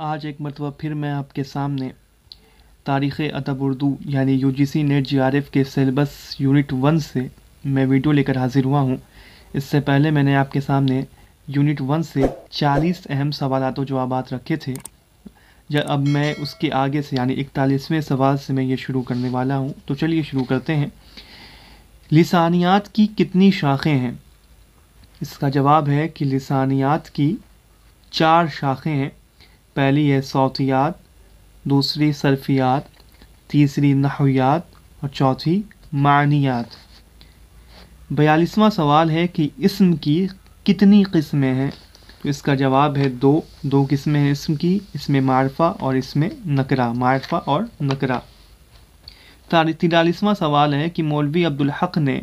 आज एक मरतबा फिर मैं आपके सामने तारीख़ अदब उर्दू यानी U G C NET G R F के सिलेबस यूनिट वन से मैं वीडियो लेकर हाज़िर हुआ हूँ इससे पहले मैंने आपके सामने यूनिट वन से 40 अहम सवालत जवाब रखे थे जब अब मैं उसके आगे से यानी इकतालीसवें सवाल से मैं ये शुरू करने वाला हूँ तो चलिए शुरू करते हैं लिसानियात की कितनी शाखें हैं इसका जवाब है कि लिसानियात की चार शाखें हैं पहली है सौतियात दूसरी सरफियात तीसरी नहवियात और चौथी मानियात बयालीसवा सवाल है कि इसम की कितनी किस्में हैं तो इसका जवाब है दो दो किस्में हैं इसम की इसमें मारफा और इसमें नकरा मारफा और नकरा तिरालीसवां सवाल है कि मौलवी अब्दुल हक ने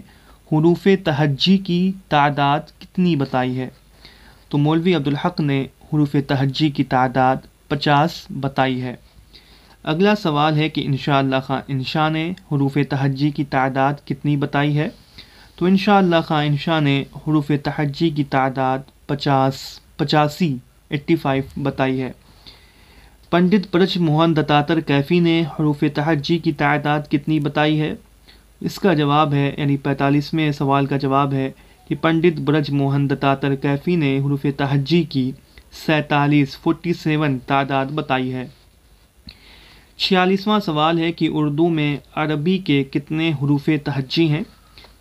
हरूफ तहजी की तादाद कितनी बताई है तो मौलवी अब्दुल हक ने हरूफ तहजी की तादाद पचास बताई है अगला सवाल है कि इन खां इनशा ने हरूफ तहजी की तादाद कितनी बताई है तो इन खां इनशा ने हरूफ तहजी की तादाद पचास पचासी एट्टी फाइव बताई है पंडित ब्रज मोहन दत्तर कैफी ने हरूफ तहजी की तादाद कितनी बताई है इसका जवाब है यानी पैंतालीसवें सवाल का जवाब है कि पंडित ब्रज मोहन दत्तर कैफी ने हरूफ तहजी की सैतालीस फोर्टी सेवन तादाद बताई है छियालीसवां सवाल है कि उर्दू में अरबी के कितने हरूफ तहजी हैं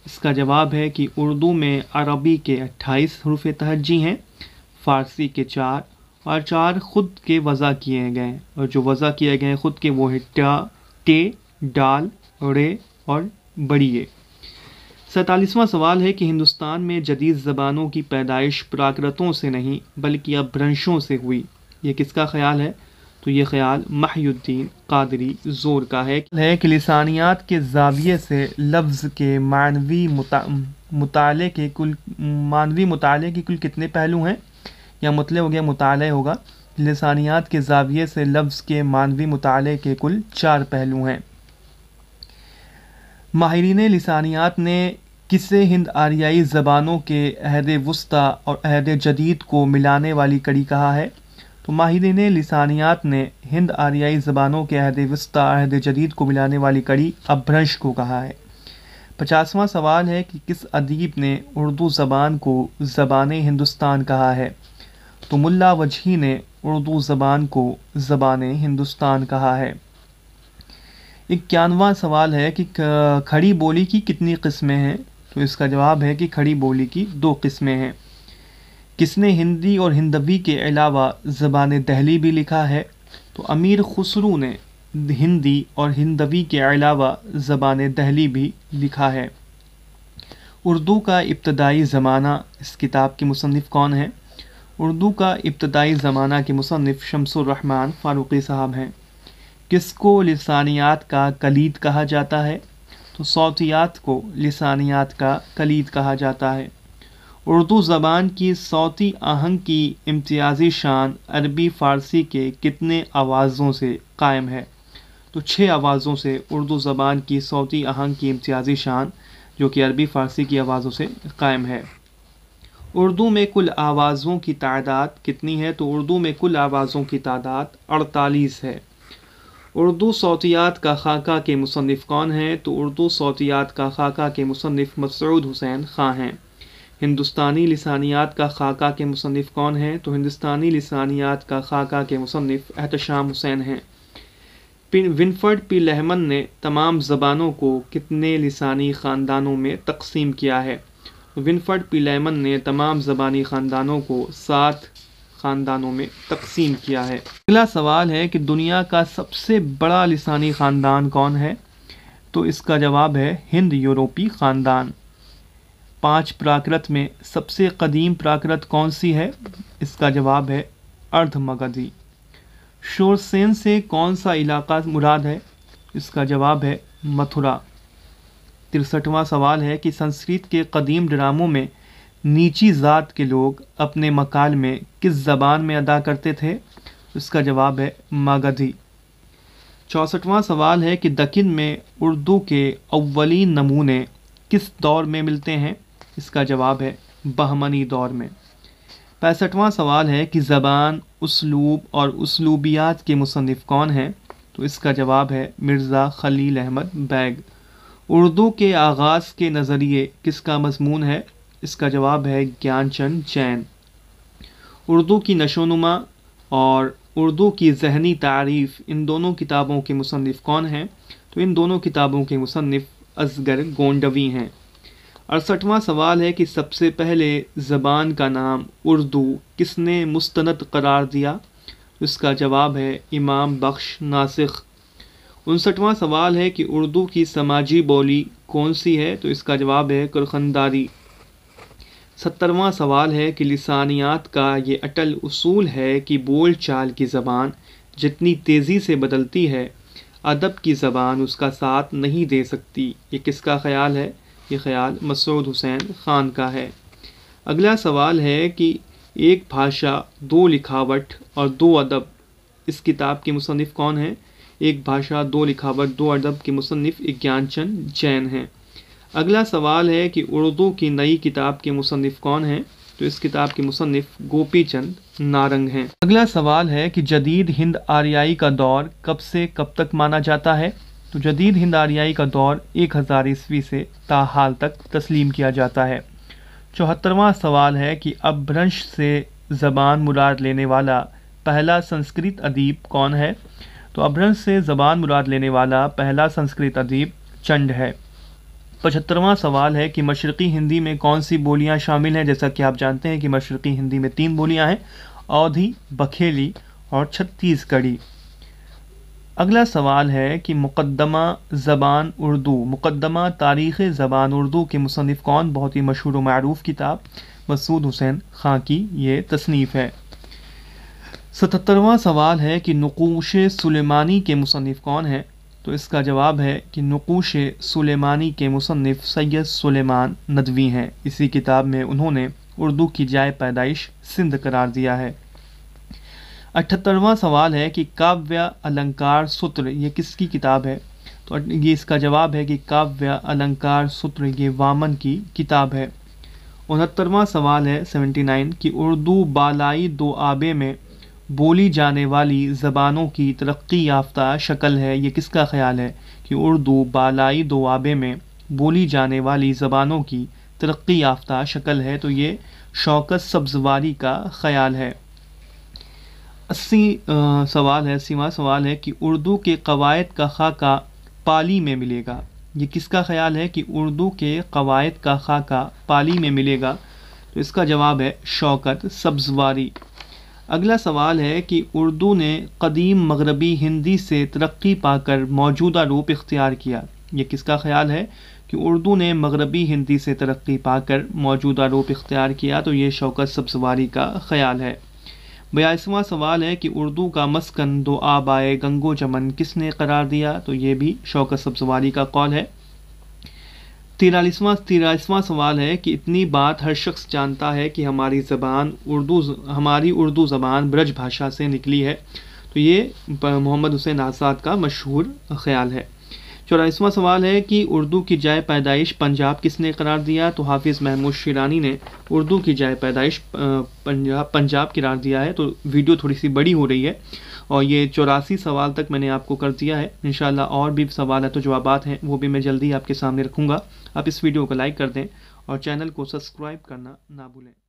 इसका जवाब है कि उर्दू में अरबी के अट्ठाईस हरूफ तहजी हैं फ़ारसी के चार और चार ख़ुद के वज़ा किए गए हैं और जो वज़ा किए गए हैं ख़ुद के वो है टा टे डाल रे और बड़िए सैतालीसवां सवाल है कि हिंदुस्तान में जदीद ज़बानों की पैदाइश प्राकृतों से नहीं बल्कि अब भ्रंशों से हुई ये किसका ख्याल है तो ये ख्याल माहुद्दीन कादरी जोर का है है कि लसानियात के जाविये से लफ्ज़ के मानवी मुताले के कुल मानवी मुताले के कुल कितने पहलू हैं या मुतले हो गया मुताल होगा लसानियात के जाविये से लफ्ज़ के मानवी मुताले के कुल चार पहलू हैं माहरीन लसानियात ने किसे हिंद आर्याई ज़बानों के अहद वस्ती और अहद जदीद को मिलाने वाली कड़ी कहा है तो माहरीन लसानियात ने हिंद आर्याई ज़बानों के अहद वस्ता अहद जदीद को मिलाने वाली कड़ी अभ्रंश को कहा है पचासवा सवाल है कि किस अदीब ने उर्दू ज़बान को ज़बान हिंदुस्तान कहा है तो मुला वजही ने उर्दू ज़बान को ज़बान हिंदुस्तान कहा है इक्यानवा सवाल है कि खड़ी बोली की कितनी किस्में हैं तो इसका जवाब है कि खड़ी बोली की दो किस्में हैं किसने हिंदी और हिंदवी के अलावा ज़बान दहली भी लिखा है तो अमीर खुसरू ने हिंदी और हिंदवी के अलावा ज़बान दहली भी लिखा है उर्दू का इब्तदाई ज़माना इस किताब के मुसनफ़ कौन है उर्दू का इब्तदाई ज़माना के मुसनफ़ शमसुररहमान फ़ारूक़ी साहब हैं किसको लसानियात का कलीद कहा जाता है तो सौतियात को लसानियात का कलीद कहा जाता है उर्दू ज़बान की सौती आहंग की इम्तियाजी शान अरबी फ़ारसी के कितने आवाज़ों से कायम है तो छः आवाज़ों से उर्दू ज़बान की सौती आहंग की इम्तियाजी शान जो कि अरबी फ़ारसी की आवाज़ों से कायम है उर्दू में कुल आवाज़ों की तादाद कितनी है तो उर्दू में कुल आवाज़ों की तादाद अड़तालीस है उर्दू सौतियात का खाका के मुसनफ़ कौन हैं तो उर्दू सौतियात का खाका के मुसनफ़ मसरूद हुसैन खां हैं हिंदुस्तानी लसानियात का खाका के मुसनफ़ कौन हैं तो हिंदुस्तानी लसानियात का खाका के मुसनफ़ एहतशाम हुसैन हैं विनफर्ड पी लहमन ने तमाम ज़बानों को कितने लसानी ख़ानदानों में तकसीम किया है विनफर्ड पी लहमन ने तमाम ज़बानी ख़ानदानों को सात ख़ानदानों में तकसीम किया है अगला सवाल है कि दुनिया का सबसे बड़ा लसानी ख़ानदान कौन है तो इसका जवाब है हिंद यूरोपी ख़ानदान पांच प्राकृत में सबसे कदीम प्राकृत कौन सी है इसका जवाब है अर्ध मगधी शोरसेन से कौन सा इलाका मुराद है इसका जवाब है मथुरा तिरसठवां सवाल है कि संस्कृत के कदीम ड्रामों में नीची ज़ात के लोग अपने मकाल में किस ज़बान में अदा करते थे इसका जवाब है मागधी चौंसठवां सवाल है कि दक्षिण में उर्दू के अव्वली नमूने किस दौर में मिलते हैं इसका जवाब है बहमनी दौर में पैंसठवां सवाल है कि ज़बान उसलूब और उसलूबियात के मुसनफ़ कौन हैं तो इसका जवाब है मिर्ज़ा खलील अहमद बैग उर्दू के आगाज़ के नज़रिए किसका मजमून है इसका जवाब है ज्ञानचंद जैन उर्दू की नशोनुमा और उर्दू की जहनी तारीफ इन दोनों किताबों के मुसनफ़ कौन हैं तो इन दोनों किताबों के मुसनफ़ असगर गोंडवी हैं अड़सठवां सवाल है कि सबसे पहले ज़बान का नाम उर्दू किसने मुस्तनद करार दिया इसका जवाब है इमाम बख्श नासिक उनसठवां सवाल है कि उर्दू की समाजी बोली कौन सी है तो इसका जवाब है कुरखंदारी सत्तरवां सवाल है कि लसानियात का ये अटल उसूल है कि बोल चाल की ज़बान जितनी तेज़ी से बदलती है अदब की ज़बान उसका साथ नहीं दे सकती ये किसका ख्याल है ये ख्याल मसूद हुसैन ख़ान का है अगला सवाल है कि एक भाषा दो लिखावट और दो अदब इस किताब के मुसनफ़ कौन हैं एक भाषा दो लिखावट दो अदब के मुसनफ़ ज्ञानचंद जैन हैं अगला सवाल है कि उर्दू की नई किताब के मुसनफ़ कौन हैं तो इस किताब के मुसनफ़ गोपी चंद नारंग हैं अगला सवाल है कि जदीद हिंद आर्याई का दौर कब से कब तक माना जाता है तो जदीद हिंद आर्याई का दौर एक हज़ार ईस्वी से ताहाल तक तस्लीम किया जाता है चौहत्तरवा सवाल है कि अभ्रंश से ज़बान मुराद लेने वाला पहला संस्कृत अदीब कौन है तो अभ्रंश से ज़बान मुराद लेने वाला पहला संस्कृत अदीब चंड है पचहत्तरवां सवाल है कि मशरक़ी हिंदी में कौन सी बोलियां शामिल हैं जैसा कि आप जानते हैं कि मशरक़ी हिंदी में तीन बोलियां हैं अवधी बखेली और छत्तीसगढ़ी अगला सवाल है कि मुकदमा ज़बान उर्दू मुकदमा तारीख़ ज़बान उर्दू के मुसनफ़ कौन बहुत ही मशहूर व मरूफ़ किताब मसूद हुसैन खां की ये तसनीफ़ है सतहत्तरवा सवाल है कि नकोश सुलेमानी के मुसनफ़ कौन हैं तो इसका जवाब है कि नकूश सुलेमानी के मुसनफ़ सैयद सुलेमान नदवी हैं इसी किताब में उन्होंने उर्दू की जाय पैदाइश सिंध करार दिया है अठहत्तरवा सवाल है कि काव्य अलंकार सूत्र ये किसकी किताब है तो ये इसका जवाब है कि काव्य अलंकार सूत्र ये वामन की किताब है उनहत्तरवा सवाल है सेवेंटी नाइन कि उर्दू बालाई दो आबे में बोली जाने वाली ज़बानों की तरक्की याफ्ता शक्ल है ये किसका ख्याल है कि उर्दू बालाई दोआबे में बोली जाने वाली ज़बानों की तरक्की याफ्ता शक्ल है तो ये शौकत सब्जवारी का ख्याल है अस्सी सवाल है अस्सीवा सवाल है कि उर्दू के कवायद का खाका पाली में मिलेगा ये किसका ख्याल है कि उर्दू के कवायद का खाका पाली में मिलेगा तो इसका जवाब है शौकत सब्जवारी अगला सवाल है कि उर्दू ने कदीम मगरबी हिंदी से तरक्की पाकर मौजूदा रूप इख्तियार किया ये किसका ख्याल है कि उर्दू ने मगरबी हिंदी से तरक्की पाकर मौजूदा रूप इख्तियार किया तो ये शौकत सब्जवारी का ख्याल है बयासवा सवाल है कि उर्दू का मस्कन दो आबाए गंगो चमन किसने करार दिया तो ये भी शौकत सब्जवारी का कौल है तिरालीसवां तिरालीसवां सवाल है कि इतनी बात हर शख्स जानता है कि हमारी ज़बान उर्दू हमारी उर्दू ज़बान ब्रज भाषा से निकली है तो ये मोहम्मद हुसैन आज़ाद का मशहूर ख्याल है चौरासवा सवाल है कि उर्दू की जाय पैदाइश पंजाब किसने करार दिया तो हाफिज़ महमूद शिरानी ने उर्दू की जाय पैदाइश पंजाब पंजाब करार दिया है तो वीडियो थोड़ी सी बड़ी हो रही है और ये चौरासी सवाल तक मैंने आपको कर दिया है इन और भी सवाल है तो जवाब हैं वो भी मैं जल्दी आपके सामने रखूँगा आप इस वीडियो को लाइक कर दें और चैनल को सब्सक्राइब करना ना भूलें